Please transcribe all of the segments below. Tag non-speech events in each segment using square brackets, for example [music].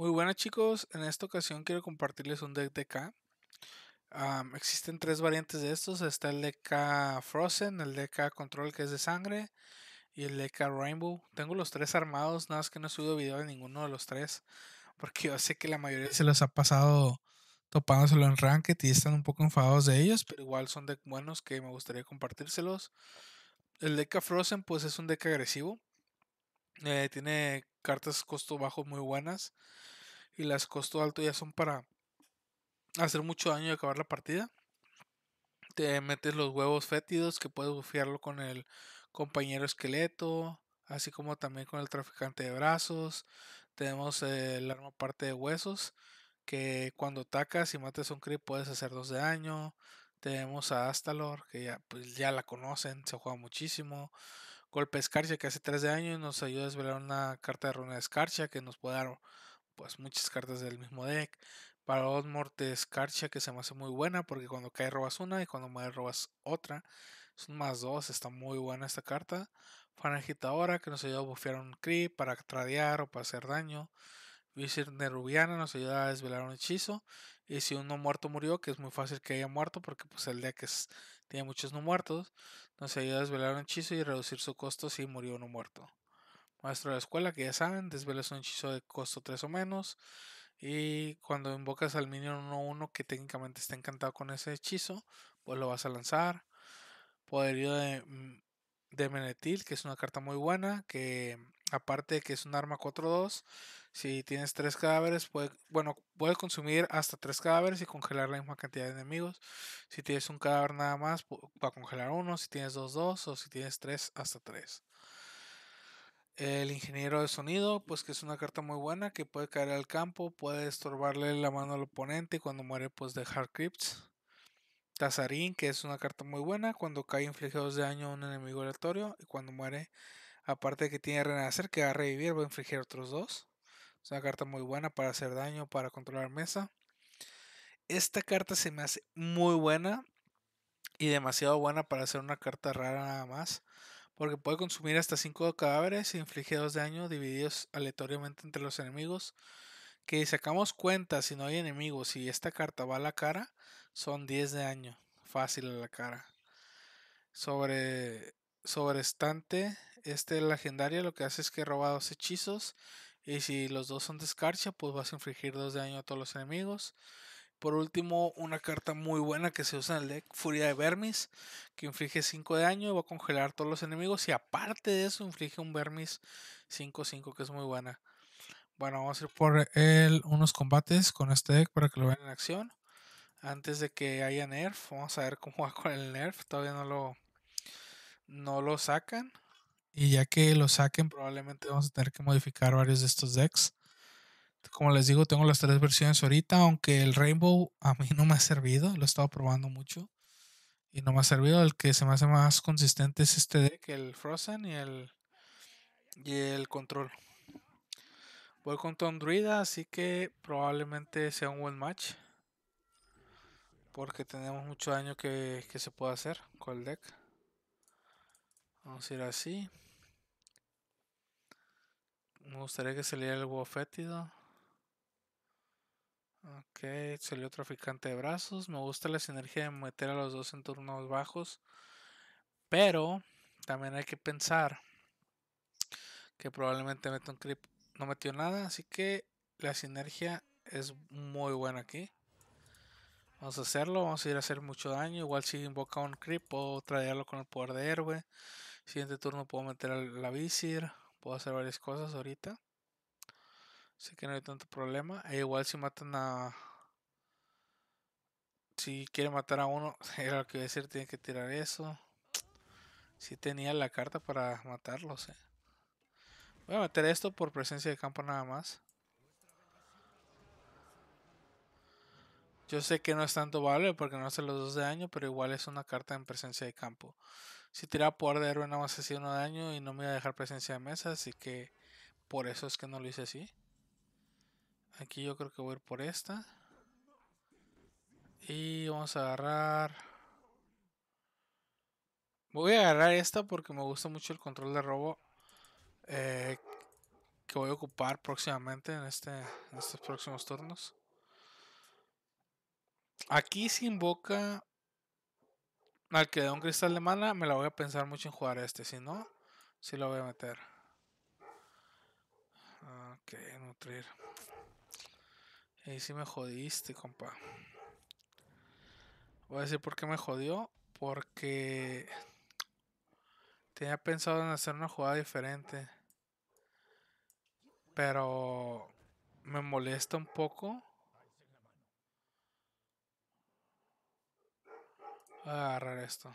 Muy buenas chicos, en esta ocasión quiero compartirles un deck de K. existen tres variantes de estos, está el deck Frozen, el deck Control que es de sangre y el deck Rainbow. Tengo los tres armados, nada más que no he subido video de ninguno de los tres porque yo sé que la mayoría se los ha pasado topándoselo en Ranked y están un poco enfadados de ellos, pero igual son decks buenos que me gustaría compartírselos. El deck Frozen pues es un deck agresivo. Eh, tiene cartas costo bajo muy buenas. Y las costo alto ya son para hacer mucho daño y acabar la partida. Te metes los huevos fétidos que puedes bufiarlo con el compañero esqueleto. Así como también con el traficante de brazos. Tenemos el arma parte de huesos. Que cuando atacas y mates a un creep puedes hacer dos de daño. Tenemos a Astalor, que ya, pues, ya la conocen, se juega muchísimo. Golpe de que hace 3 de años nos ayuda a desvelar una carta de runa de Escarcha que nos puede dar pues muchas cartas del mismo deck. Para dos de Escarcha que se me hace muy buena porque cuando cae robas una y cuando muere robas otra. Son más dos está muy buena esta carta. Fanagitadora ahora que nos ayuda a bufear un creep para tradear o para hacer daño. Visir Nerubiana nos ayuda a desvelar un hechizo. Y si uno muerto murió, que es muy fácil que haya muerto porque pues el deck es, tiene muchos no muertos. Nos ayuda a desvelar un hechizo y reducir su costo si murió uno muerto. Maestro de la escuela, que ya saben, desvelas un hechizo de costo 3 o menos. Y cuando invocas al minion 1-1 que técnicamente está encantado con ese hechizo, pues lo vas a lanzar. Poderío de, mm, de Menetil, que es una carta muy buena, que Aparte de que es un arma 4-2, si tienes 3 cadáveres, puede, bueno, puede consumir hasta 3 cadáveres y congelar la misma cantidad de enemigos. Si tienes un cadáver nada más, va a congelar uno. Si tienes 2, 2. O si tienes 3, hasta 3. El ingeniero de sonido, pues que es una carta muy buena, que puede caer al campo, puede estorbarle la mano al oponente y cuando muere, pues dejar crypts. Tazarín, que es una carta muy buena, cuando cae Infligidos de daño a un enemigo aleatorio y cuando muere Aparte de que tiene Renacer, que va a revivir, va a infligir otros dos. Es una carta muy buena para hacer daño, para controlar mesa. Esta carta se me hace muy buena y demasiado buena para hacer una carta rara nada más. Porque puede consumir hasta 5 cadáveres e inflige 2 daño divididos aleatoriamente entre los enemigos. Que si sacamos cuenta, si no hay enemigos y esta carta va a la cara, son 10 de daño. Fácil a la cara. Sobre, sobre estante, este legendario lo que hace es que roba dos hechizos. Y si los dos son de escarcha, pues vas a infligir dos de daño a todos los enemigos. Por último, una carta muy buena que se usa en el deck, Furia de Vermis, que inflige 5 de daño y va a congelar a todos los enemigos. Y aparte de eso, inflige un Vermis 5-5, que es muy buena. Bueno, vamos a ir por el, unos combates con este deck para que lo vean en acción. Antes de que haya nerf, vamos a ver cómo [laughs] va con el nerf. Todavía no lo, no lo sacan. Y ya que lo saquen, probablemente vamos a tener que modificar varios de estos decks. Como les digo, tengo las tres versiones ahorita, aunque el Rainbow a mí [laughs] no me ha servido, lo he estado probando mucho y no me ha servido. El que se me hace más consistente es este deck, el Frozen y el, y el Control. Voy con Tom Druida, así que probablemente sea un buen match. Porque tenemos mucho daño que, que se pueda hacer con el deck. Vamos a ir así. Me gustaría que saliera algo fétido. Ok, salió traficante de brazos. Me gusta la sinergia de meter a los dos en turnos bajos. Pero también hay que pensar que probablemente mete un creep. No metió nada, así que la sinergia es muy buena aquí. Vamos a hacerlo, vamos a ir a hacer mucho daño. Igual si invoca un creep o traerlo con el poder de héroe. Siguiente turno puedo meter la visir. Puedo hacer varias cosas ahorita. sé que no hay tanto problema. E igual si matan a... Si quiere matar a uno, [laughs] era lo que iba a decir, tiene que tirar eso. Si tenía la carta para matarlos, eh. Voy a meter esto por presencia de campo nada más. Yo sé que no es tanto vale porque no hace los dos de daño, pero igual es una carta en presencia de campo si tiraba poder de héroe nada más hacía uno daño y no me iba a dejar presencia de mesa, así que por eso es que no lo hice así. Aquí yo creo que voy a ir por esta. Y vamos a agarrar... Voy a agarrar esta porque me gusta mucho el control de robo eh, que voy a ocupar próximamente en, este, en estos próximos turnos. Aquí se invoca al que de un cristal de mana, me la voy a pensar mucho en jugar este. Si no, sí lo voy a meter. Ok, nutrir. Ahí sí me jodiste, compa. Voy a decir por qué me jodió. Porque tenía pensado en hacer una jugada diferente. Pero me molesta un poco agarrar esto.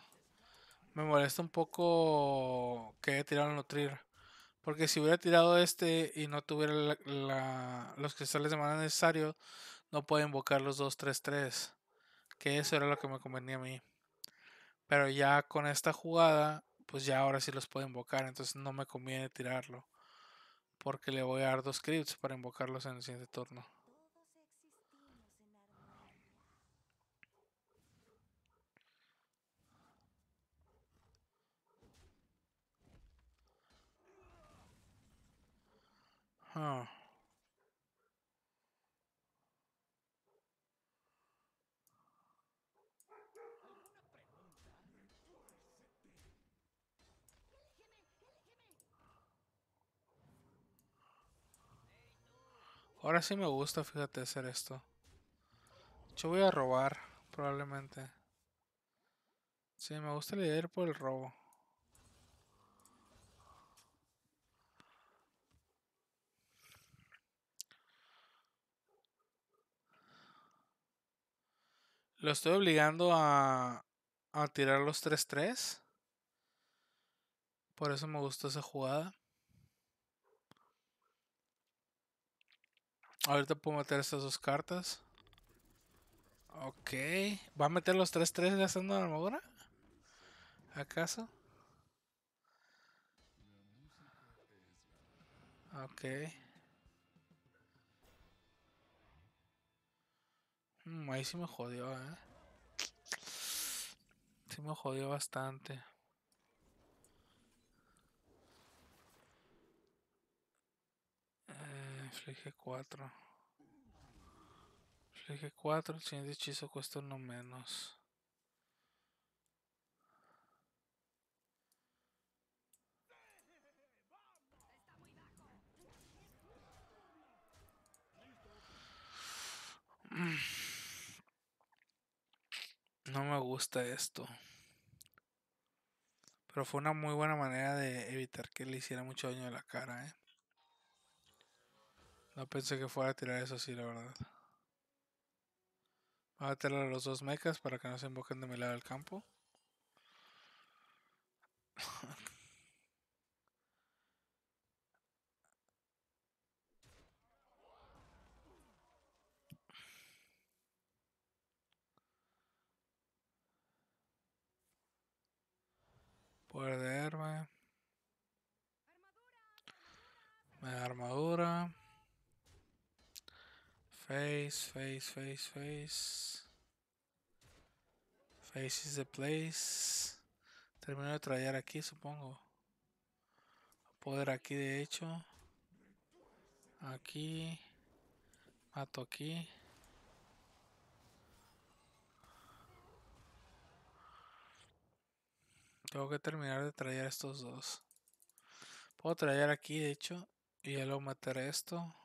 Me molesta un poco que haya tirado el Nutrir. Porque si hubiera tirado este y no tuviera la, los cristales de mana necesarios, no puedo invocar los 2-3-3. Que eso era lo que me convenía a mí. Pero ya con esta jugada, pues ya ahora sí los puedo invocar. Entonces no me conviene tirarlo. Porque le voy a dar dos scripts para invocarlos en el siguiente turno. Ahora sí me gusta, fíjate, hacer esto. Yo voy a robar, probablemente. Sí, me gusta leer por el robo. Lo estoy obligando a, a tirar los 3-3. Por eso me gusta esa jugada. Ahorita puedo meter estas dos cartas. Ok. ¿Va a meter los 3-3 ya la armadura? ¿Acaso? Ok. Mm, ahí sí me jodió, ¿eh? Sí me jodió bastante. Eh, 4. Flige 4, el siguiente hechizo cuesta uno menos. Mm no me gusta esto. Pero fue una muy buena manera de evitar que le hiciera mucho daño a la cara, ¿eh? No pensé que fuera a tirar eso así, la verdad. Voy a tirar a los dos mechas para que no se invoquen de mi lado del campo. [laughs] Poder de arma Me armadura. Face, face, face, face. Face is the place. Termino de traer aquí, supongo. Poder aquí, de hecho. Aquí. Mato aquí. Tengo que terminar de traer estos dos. Puedo traer aquí, de hecho. Y ya luego meter esto.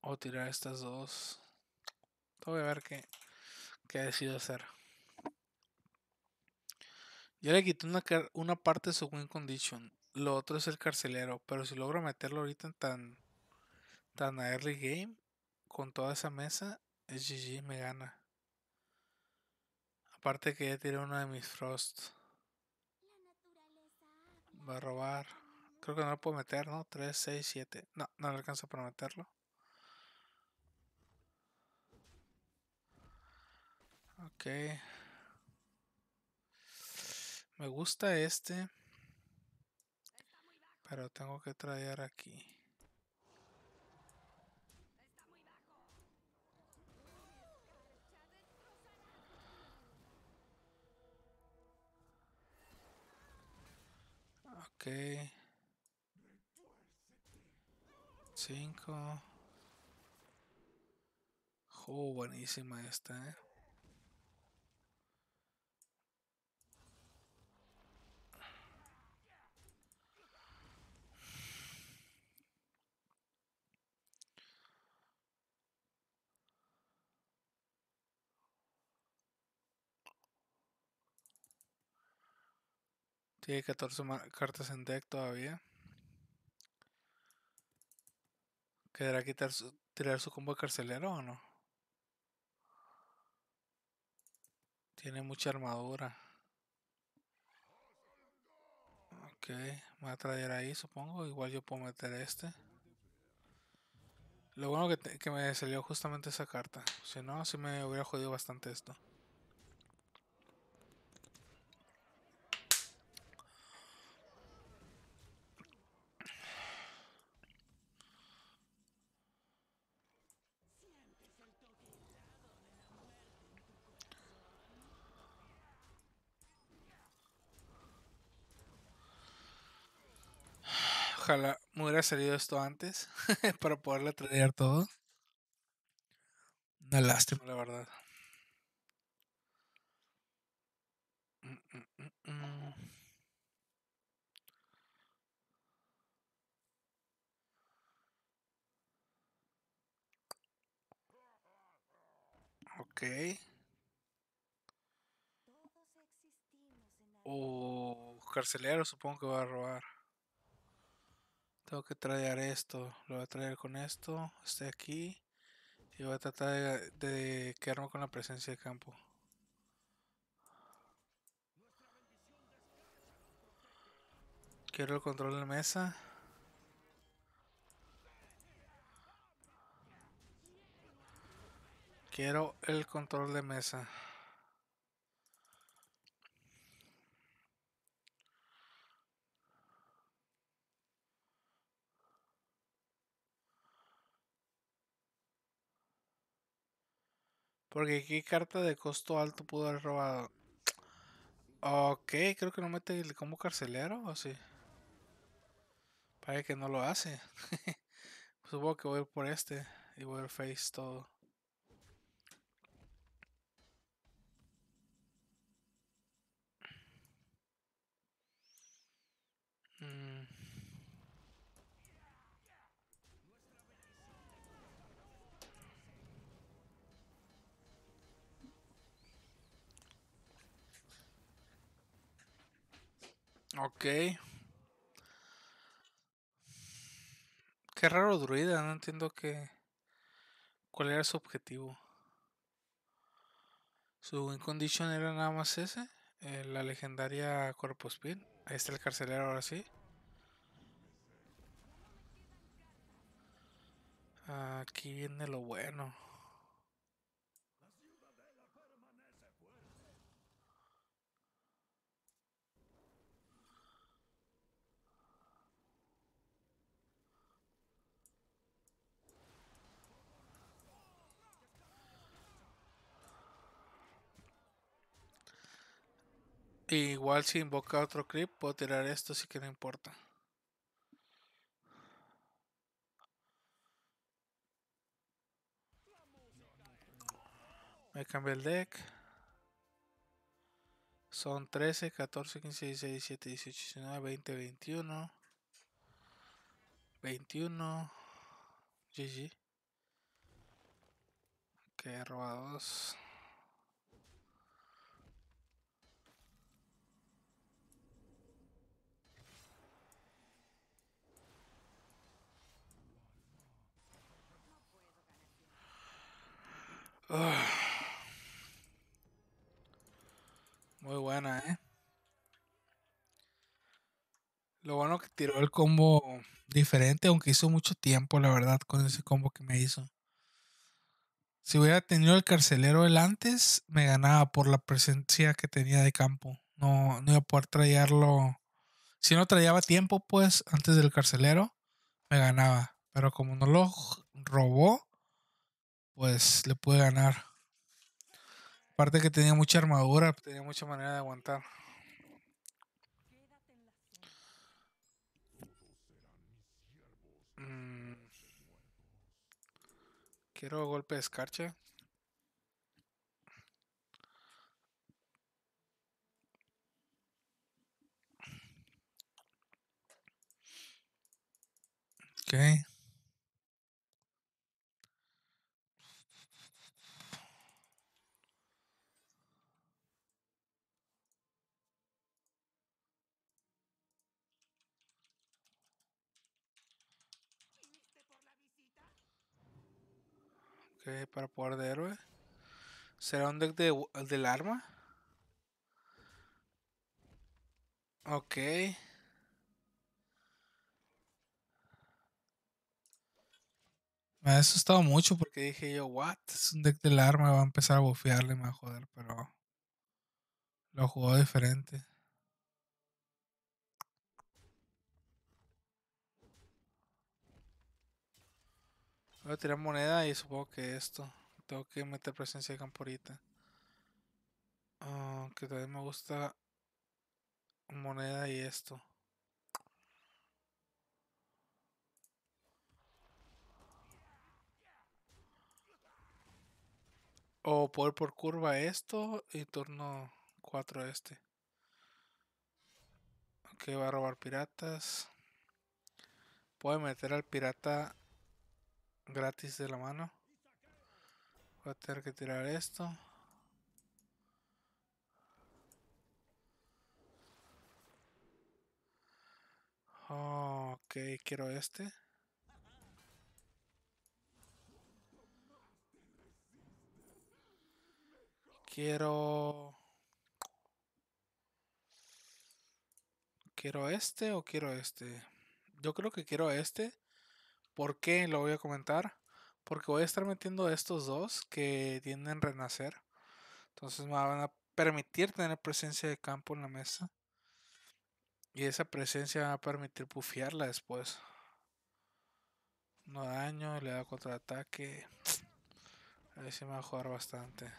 O tirar estas dos. Tengo que ver qué, qué decido hacer. Ya le quité una, parte de su win condition. Lo otro es el carcelero. Pero si logro meterlo ahorita en tan, tan early game. Con toda esa mesa. Es GG, me gana. Aparte que ya tiré una de mis Frost. Va a robar. Creo que no lo puedo meter, ¿no? 3, 6, 7. No, no le alcanza para meterlo. Ok. Me gusta este. Pero tengo que traer aquí. Okay, 5. buenísima esta, eh. Tiene 14 cartas en deck todavía. ¿Quedará quitar tirar su combo de carcelero o no? Tiene mucha armadura. Ok, me va a traer ahí supongo. Igual yo puedo meter este. Lo bueno que, que me salió justamente esa carta. Si no, si me hubiera jodido bastante esto. Ojalá me hubiera salido esto antes [laughs] para poderle traer todo. Una lástima, la verdad. Mm, mm, mm, ok. O carcelero supongo que va a robar tengo que traer esto, lo voy a traer con esto, este aquí, y voy a tratar de, de quedarme con la presencia de campo. Quiero el control de mesa. Quiero el control de mesa. Porque qué carta de costo alto pudo haber robado. Ok, creo que no mete el combo carcelero o sí. Parece que no lo hace. [laughs] Supongo que voy por este y voy a ir face todo. Mmm Ok. Qué raro druida, no entiendo qué ¿Cuál era su objetivo? Su win condition era nada más ese, eh, la legendaria Corpus pin Ahí está el carcelero ahora sí. Aquí viene lo bueno. igual si invoca otro creep, puedo tirar esto, así que no importa. Me cambié el deck. Son 13, 14, 15, 16, 17, 18, 19, 20, 21. 21. GG. Ok, robado. muy buena, ¿eh? Lo bueno que tiró el combo diferente, aunque hizo mucho tiempo, la verdad, con ese combo que me hizo. Si hubiera tenido el carcelero el antes, me ganaba por la presencia que tenía de campo. No, iba a poder traerlo. Si no traía tiempo, pues, antes del carcelero, me ganaba. Pero como no lo robó, pues le puede ganar. Aparte que tenía mucha armadura, tenía mucha manera de aguantar. Mm. Quiero golpe de escarcha. Okay. para poder de héroe. ¿Será un deck de, del arma? Ok. Me ha asustado mucho porque dije yo, what? Es un deck del arma, va a empezar a bufearle me joder, pero lo jugó diferente. Voy a tirar moneda y supongo que esto. Tengo que meter presencia de camporita ahorita. Ah, que también me gusta moneda y esto. O poder por curva esto y turno 4 este. Ok, va a robar piratas. Puede meter al pirata gratis de la mano. Voy a tener que tirar esto. ok, quiero este. Quiero... ¿Quiero este o quiero este? Yo creo que quiero este. ¿Por qué lo voy a comentar? Porque voy a estar metiendo estos dos que tienden a renacer. Entonces me van a permitir tener presencia de campo en la mesa. Y esa presencia va a permitir pufiarla después. No daño, le da contraataque. Ahí sí me va a jugar bastante.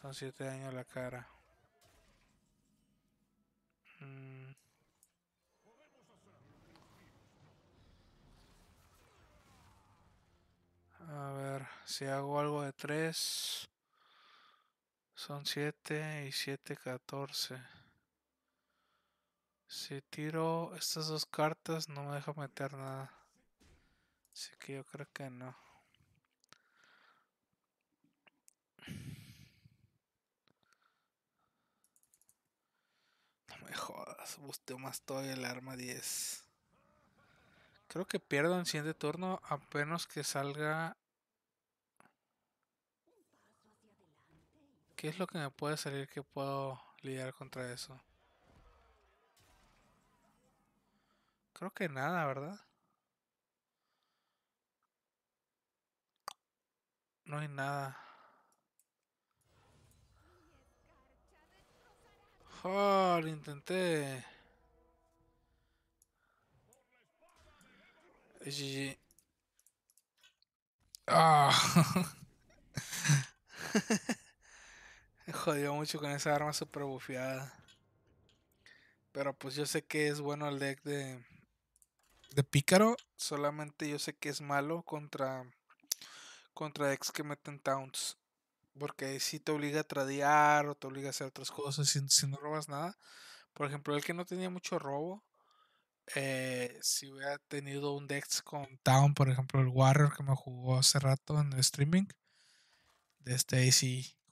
Son 7 daños a la cara. Mm. A ver, si hago algo de 3, son 7 y 7, 14. Si tiro estas dos cartas, no me deja meter nada. Así que yo creo que no. No me jodas, busteo más todavía el arma 10. Creo que pierdo en siguiente turno apenas que salga ¿Qué es lo que me puede salir que puedo lidiar contra eso? Creo que nada, ¿verdad? No hay nada. Oh, intenté. GG. Ah. [laughs] [laughs] jodió mucho con esa arma super bufiada Pero pues yo sé que es bueno el deck de. De pícaro. Solamente yo sé que es malo contra. Contra decks que meten towns Porque si te obliga a tradear o te obliga a hacer otras cosas si, no robas nada. Por ejemplo, el que no tenía mucho robo. Eh, si hubiera tenido un deck con Town, por ejemplo, el Warrior que me jugó hace rato en el streaming. De este ahí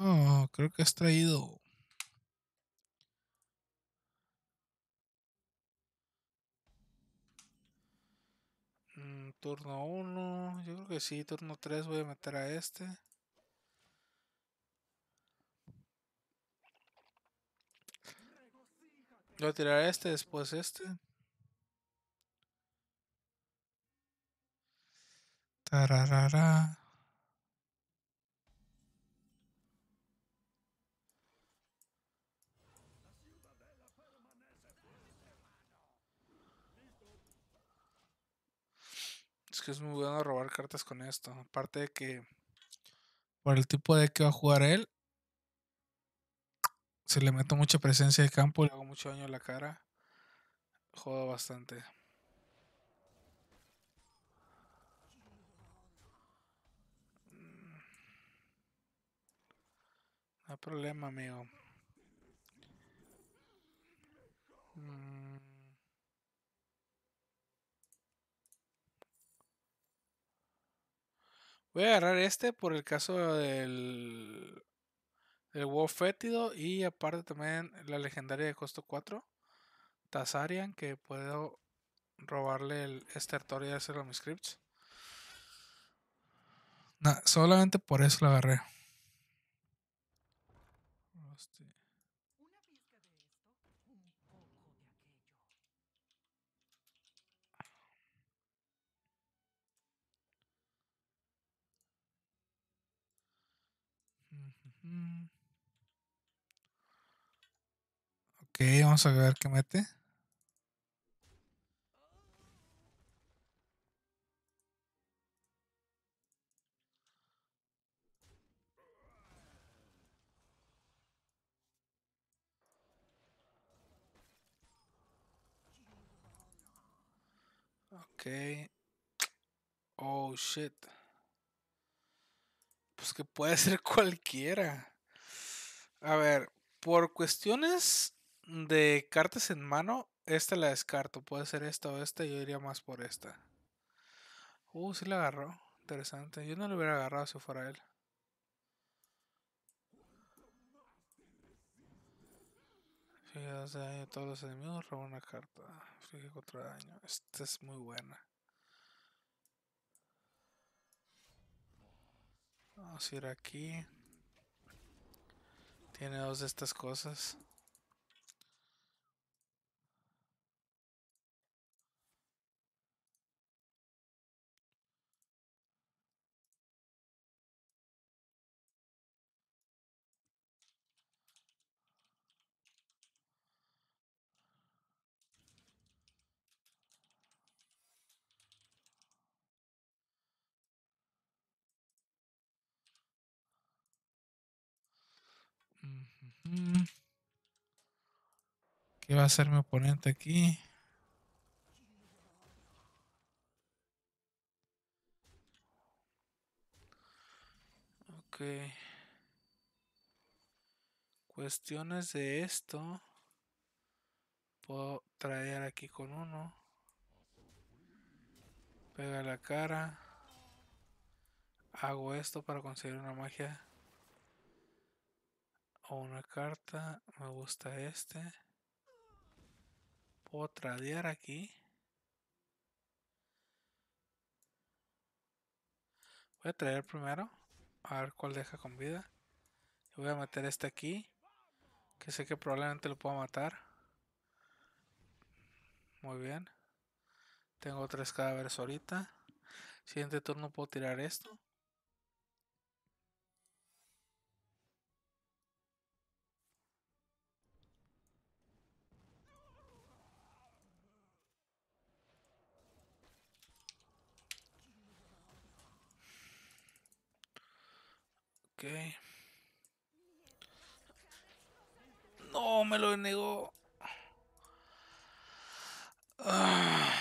Oh, creo que has traído. Mm, turno 1, yo creo que sí, turno 3 voy a meter a este. Voy a tirar este, después este. Tararara. es muy bueno robar cartas con esto. Aparte de que por el tipo de que va a jugar él, se le meto mucha presencia de campo, le hago mucho daño a la cara. Jodo bastante. No hay problema, amigo. Mm. Voy a agarrar este por el caso del, del Fétido y aparte también la legendaria de costo 4, Tazarian, que puedo robarle el estertor y hacerlo a mis scripts. Nah, solamente por eso la agarré. Mm. Ok, vamos a ver qué mete. Okay. Oh shit pues que puede ser [laughs] cualquiera. A ver, por cuestiones de cartas en mano, esta la descarto. Puede ser esta o esta, yo iría más por esta. Uh, sí la agarró. Interesante. Yo no lo hubiera agarrado si fuera él. Fíjate, todos los enemigos roban una carta. Fíjate, contra daño. Esta es muy buena. Vamos a ir aquí. Tiene dos de estas cosas. ¿Qué va a hacer mi oponente aquí? Ok. Cuestiones de esto. Puedo traer aquí con uno. Pega la cara. Hago esto para conseguir una magia una carta. Me gusta este. Puedo tradear aquí. Voy a traer primero. A ver cuál deja con vida. Y voy a meter este aquí. Que sé que probablemente lo puedo matar. Muy bien. Tengo tres cadáveres ahorita. Siguiente turno puedo tirar esto. No, me lo negó. Ah.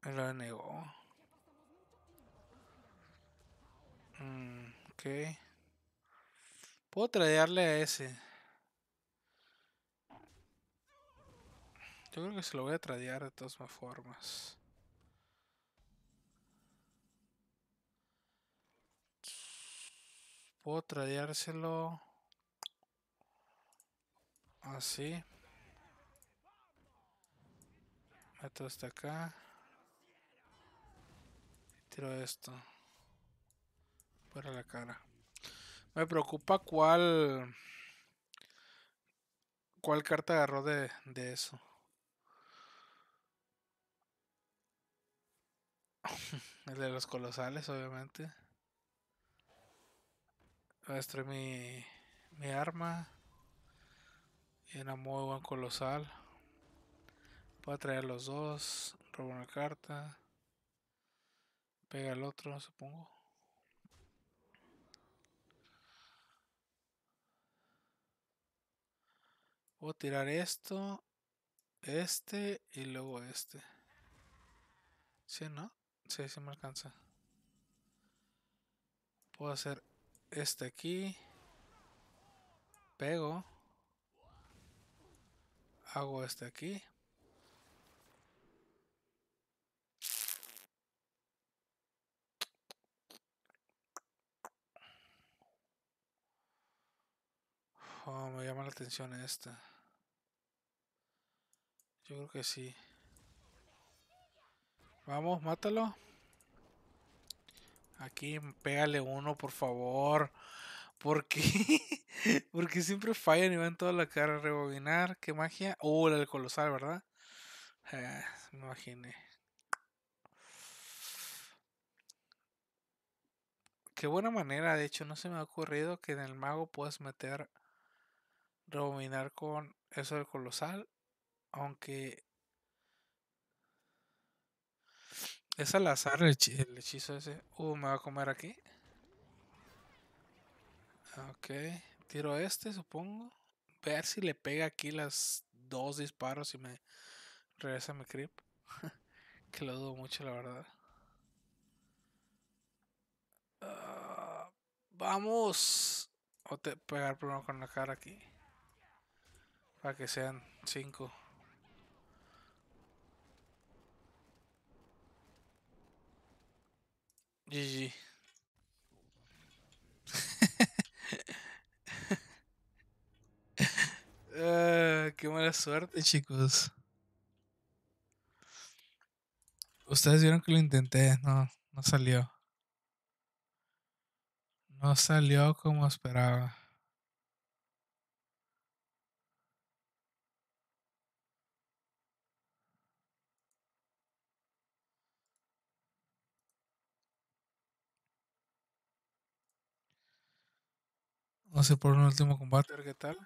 Me lo negó. Mm, Puedo tradearle a ese. Yo creo que se lo voy a tradear de todas formas. Puedo tradeárselo. Así. Ah, Meto hasta este acá. tiro esto. Para la cara. Me preocupa cuál. ¿Cuál carta agarró de eso? [laughs] El de los colosales, obviamente a destruir mi, arma. Y una muy buen colosal. Puedo traer los dos. Robo una carta. Pega el otro, supongo. Puedo tirar esto. Este y luego este. ¿Sí, no? Sí, sí me alcanza. Puedo hacer este aquí, pego, hago este aquí. Oh, me llama la atención esta. Yo creo que sí. Vamos, mátalo aquí pégale uno, por favor. Porque [laughs] porque siempre fallan y van toda la cara a rebobinar. Qué magia. Oh, uh, el colosal, ¿verdad? Ah, me imaginé. Qué buena manera, de hecho, no se me ha ocurrido que en el mago puedas meter rebobinar con eso del colosal. Aunque Es al azar el, hechizo ese. Uh, me va a comer aquí. Ok. Tiro este, supongo. Ver si le pega aquí las dos disparos y me regresa mi creep. [laughs] que lo dudo mucho, la verdad. Ah, ¡Vamos! O te pegar primero con la cara aquí. Para que sean cinco. GG. Ah, qué mala suerte, chicos. Ustedes vieron que lo intenté, no, no salió. No salió como esperaba. por un último combate, qué tal.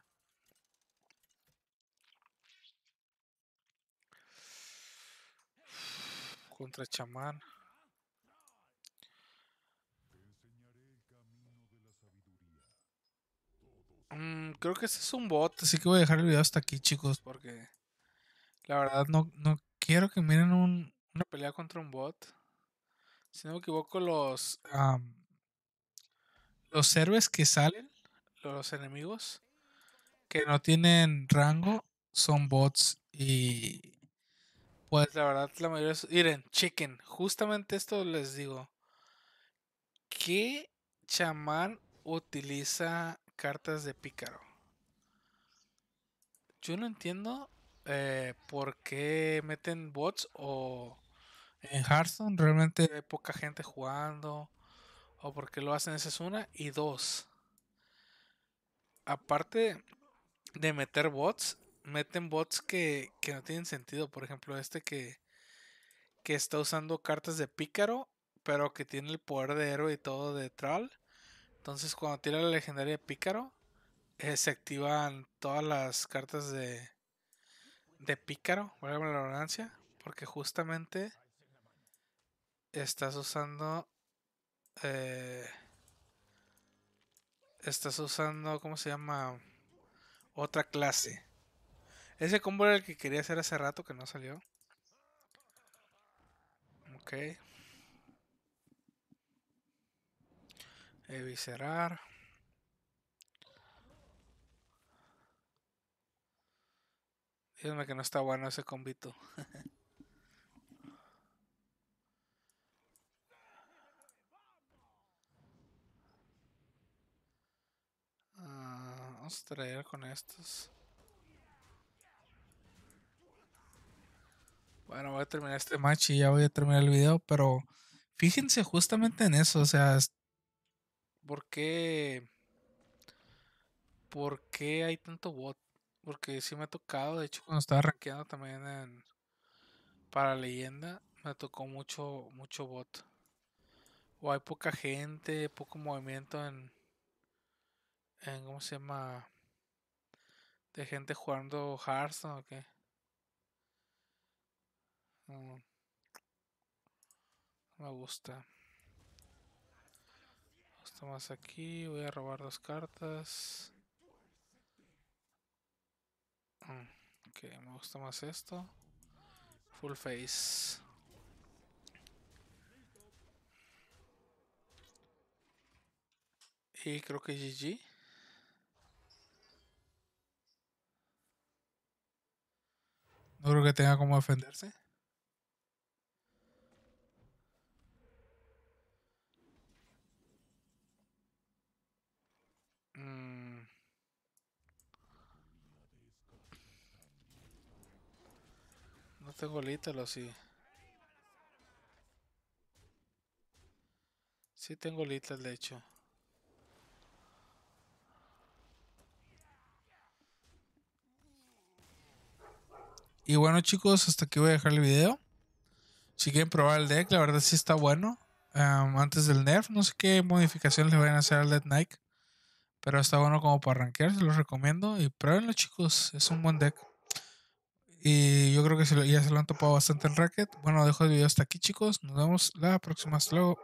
Contra chamán. Mm, creo que este es un bot, así que voy a dejar el video hasta aquí, chicos, porque la verdad no, no quiero que miren un, una pelea contra un bot. Si no me equivoco, los, los héroes que salen los enemigos que no tienen rango son bots y pues la verdad la mayoría es... Miren, chequen, justamente esto les digo. ¿Qué chamán utiliza cartas de pícaro? Yo no entiendo eh, por qué meten bots o en Hearthstone realmente hay poca gente jugando o por qué lo hacen, esa es una. Y dos, aparte de meter bots, meten bots que, que no tienen sentido. Por ejemplo, este que, que está usando cartas de pícaro, pero que tiene el poder de héroe y todo de troll. Entonces, cuando tira la legendaria de pícaro, eh, se activan todas las cartas de, de pícaro, la orancia porque justamente estás usando. Eh, estás usando, ¿cómo se llama? Otra clase. Ese combo era el que quería hacer hace rato que no salió. Ok. Eviscerar. Díganme que no está bueno ese combito. [laughs] traer con estos. Bueno, voy a terminar este match y ya voy a terminar el video, pero fíjense justamente en eso, o sea, ¿por qué, por qué hay tanto bot? Porque si me ha tocado, de hecho cuando estaba rankeando también en, para leyenda, me tocó mucho, mucho bot. O hay poca gente, poco movimiento en, ¿cómo se llama? De gente jugando Hearthstone o qué. No, me gusta. Me gusta más aquí. Voy a robar dos cartas. Mm, ok, me gusta más esto. Full face. Y creo que GG. No creo que tenga como defenderse. Mm. No tengo lítalo, sí. Sí tengo Little, de hecho. Y bueno, chicos, hasta aquí voy a dejar el video. Si quieren probar el deck, la verdad sí está bueno. antes del nerf, no sé qué modificaciones le vayan a hacer al Dead Knight. Pero está bueno como para rankear, se los recomiendo. Y pruébenlo, chicos, es un buen deck. Y yo creo que ya se lo han topado bastante en Racket. Bueno, dejo el video hasta aquí, chicos. Nos vemos la próxima. Hasta luego.